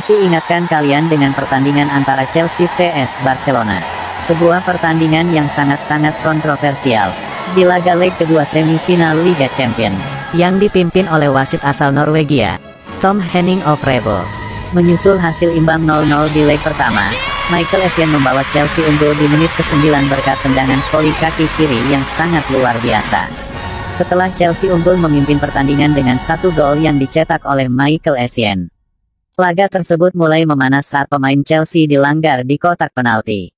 masih ingatkan kalian dengan pertandingan antara Chelsea vs Barcelona. Sebuah pertandingan yang sangat-sangat kontroversial. Di laga leg kedua semifinal Liga Champion, yang dipimpin oleh wasit asal Norwegia, Tom Henning of Rebo. Menyusul hasil imbang 0-0 di leg pertama, Michael Essien membawa Chelsea unggul di menit ke-9 berkat tendangan voli kaki kiri yang sangat luar biasa. Setelah Chelsea unggul memimpin pertandingan dengan satu gol yang dicetak oleh Michael Essien. Laga tersebut mulai memanas saat pemain Chelsea dilanggar di kotak penalti.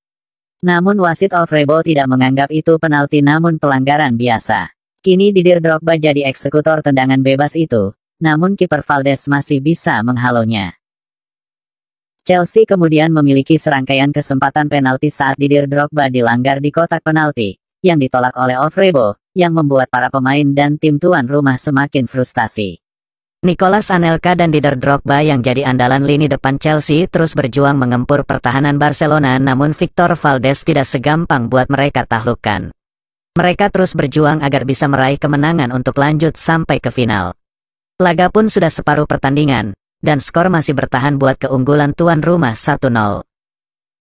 Namun wasit Ovrebo tidak menganggap itu penalti namun pelanggaran biasa. Kini Didier Drogba jadi eksekutor tendangan bebas itu, namun kiper Valdes masih bisa menghalonya. Chelsea kemudian memiliki serangkaian kesempatan penalti saat Didier Drogba dilanggar di kotak penalti, yang ditolak oleh Ovrebo, yang membuat para pemain dan tim tuan rumah semakin frustasi. Nicolas Anelka dan Didier Drogba yang jadi andalan lini depan Chelsea terus berjuang mengempur pertahanan Barcelona namun Victor Valdes tidak segampang buat mereka tahlukan. Mereka terus berjuang agar bisa meraih kemenangan untuk lanjut sampai ke final. Laga pun sudah separuh pertandingan, dan skor masih bertahan buat keunggulan tuan rumah 1-0.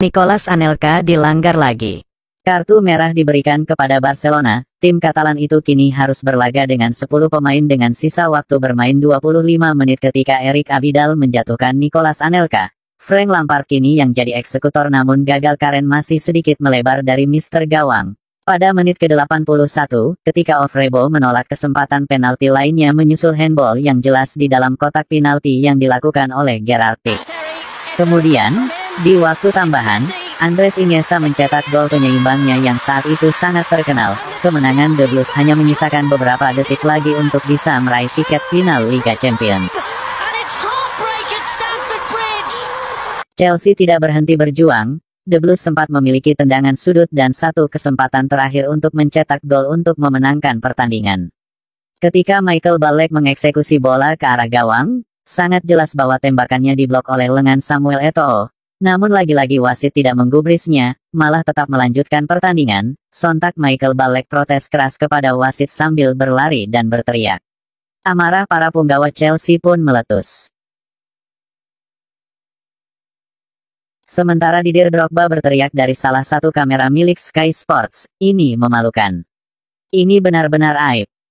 Nicolas Anelka dilanggar lagi. Kartu merah diberikan kepada Barcelona, tim Katalan itu kini harus berlaga dengan 10 pemain dengan sisa waktu bermain 25 menit ketika Erik Abidal menjatuhkan Nicolas Anelka. Frank Lampard kini yang jadi eksekutor namun gagal Karen masih sedikit melebar dari Mister Gawang. Pada menit ke-81, ketika Ofrebo menolak kesempatan penalti lainnya menyusul handball yang jelas di dalam kotak penalti yang dilakukan oleh Gerard Pick. Kemudian, di waktu tambahan, Andres Iniesta mencetak gol penyeimbangnya yang saat itu sangat terkenal. Kemenangan The Blues hanya menyisakan beberapa detik lagi untuk bisa meraih tiket final Liga Champions. Chelsea tidak berhenti berjuang, The Blues sempat memiliki tendangan sudut dan satu kesempatan terakhir untuk mencetak gol untuk memenangkan pertandingan. Ketika Michael Balek mengeksekusi bola ke arah gawang, sangat jelas bahwa tembakannya diblok oleh lengan Samuel Eto'o, namun lagi-lagi wasit tidak menggubrisnya, malah tetap melanjutkan pertandingan, sontak Michael Balek protes keras kepada wasit sambil berlari dan berteriak. Amarah para punggawa Chelsea pun meletus. Sementara Didier Drogba berteriak dari salah satu kamera milik Sky Sports, ini memalukan. Ini benar-benar aib.